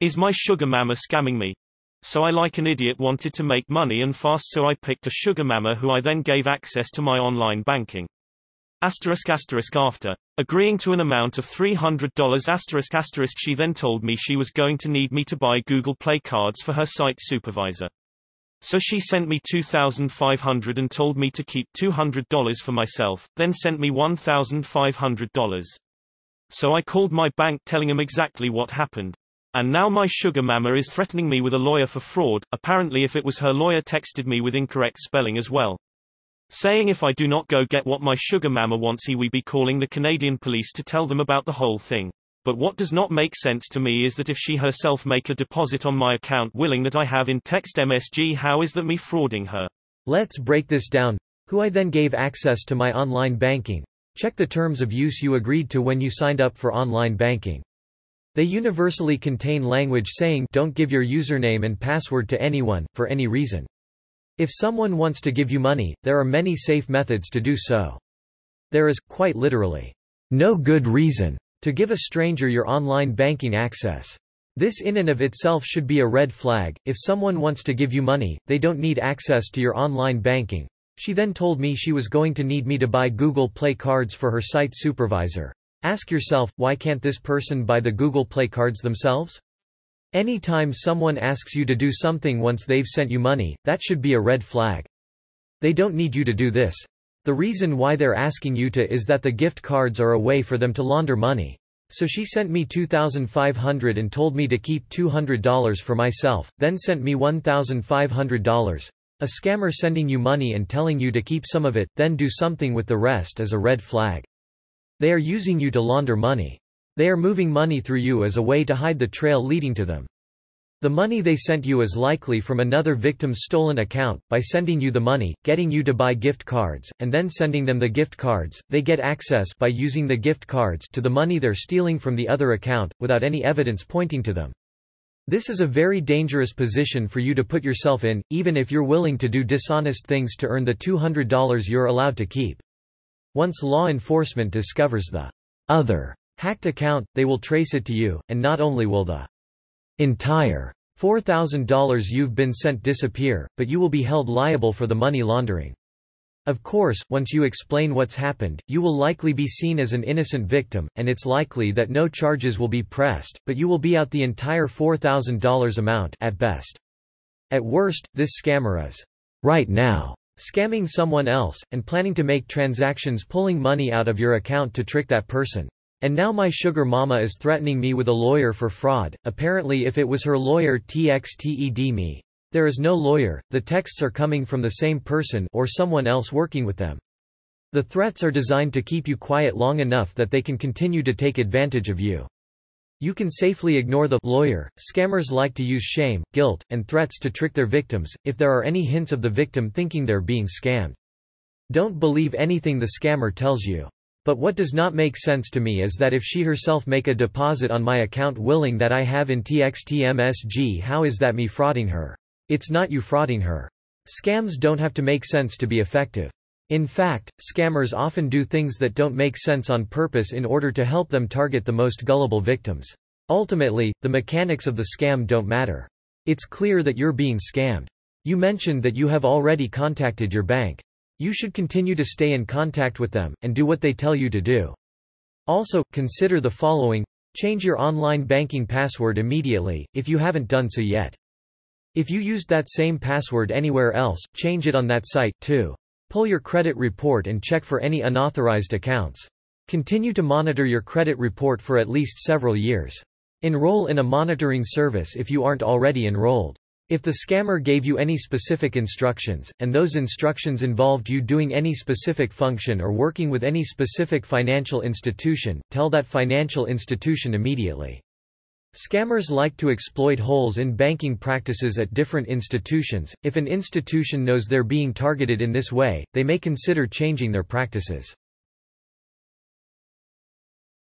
Is my sugar mama scamming me? So I like an idiot wanted to make money and fast so I picked a sugar mama who I then gave access to my online banking. Asterisk asterisk after. Agreeing to an amount of $300 asterisk asterisk she then told me she was going to need me to buy Google Play cards for her site supervisor. So she sent me 2500 and told me to keep $200 for myself, then sent me $1,500. So I called my bank telling them exactly what happened. And now my sugar mama is threatening me with a lawyer for fraud, apparently if it was her lawyer texted me with incorrect spelling as well. Saying if I do not go get what my sugar mama wants he will be calling the Canadian police to tell them about the whole thing. But what does not make sense to me is that if she herself make a deposit on my account willing that I have in text MSG how is that me frauding her? Let's break this down. Who I then gave access to my online banking. Check the terms of use you agreed to when you signed up for online banking. They universally contain language saying don't give your username and password to anyone, for any reason. If someone wants to give you money, there are many safe methods to do so. There is, quite literally, no good reason to give a stranger your online banking access. This in and of itself should be a red flag. If someone wants to give you money, they don't need access to your online banking. She then told me she was going to need me to buy Google Play cards for her site supervisor. Ask yourself, why can't this person buy the Google Play cards themselves? Anytime someone asks you to do something once they've sent you money, that should be a red flag. They don't need you to do this. The reason why they're asking you to is that the gift cards are a way for them to launder money. So she sent me 2500 and told me to keep $200 for myself, then sent me $1,500. A scammer sending you money and telling you to keep some of it, then do something with the rest is a red flag. They are using you to launder money. They are moving money through you as a way to hide the trail leading to them. The money they sent you is likely from another victim's stolen account. By sending you the money, getting you to buy gift cards, and then sending them the gift cards, they get access by using the gift cards to the money they're stealing from the other account, without any evidence pointing to them. This is a very dangerous position for you to put yourself in, even if you're willing to do dishonest things to earn the $200 you're allowed to keep. Once law enforcement discovers the other hacked account, they will trace it to you, and not only will the entire $4,000 you've been sent disappear, but you will be held liable for the money laundering. Of course, once you explain what's happened, you will likely be seen as an innocent victim, and it's likely that no charges will be pressed, but you will be out the entire $4,000 amount at best. At worst, this scammer is right now scamming someone else, and planning to make transactions pulling money out of your account to trick that person. And now my sugar mama is threatening me with a lawyer for fraud, apparently if it was her lawyer txted me. There is no lawyer, the texts are coming from the same person or someone else working with them. The threats are designed to keep you quiet long enough that they can continue to take advantage of you. You can safely ignore the lawyer. Scammers like to use shame, guilt, and threats to trick their victims, if there are any hints of the victim thinking they're being scammed. Don't believe anything the scammer tells you. But what does not make sense to me is that if she herself make a deposit on my account willing that I have in TXTMSG how is that me frauding her? It's not you frauding her. Scams don't have to make sense to be effective. In fact, scammers often do things that don't make sense on purpose in order to help them target the most gullible victims. Ultimately, the mechanics of the scam don't matter. It's clear that you're being scammed. You mentioned that you have already contacted your bank. You should continue to stay in contact with them, and do what they tell you to do. Also, consider the following. Change your online banking password immediately, if you haven't done so yet. If you used that same password anywhere else, change it on that site, too. Pull your credit report and check for any unauthorized accounts. Continue to monitor your credit report for at least several years. Enroll in a monitoring service if you aren't already enrolled. If the scammer gave you any specific instructions, and those instructions involved you doing any specific function or working with any specific financial institution, tell that financial institution immediately. Scammers like to exploit holes in banking practices at different institutions. If an institution knows they're being targeted in this way, they may consider changing their practices.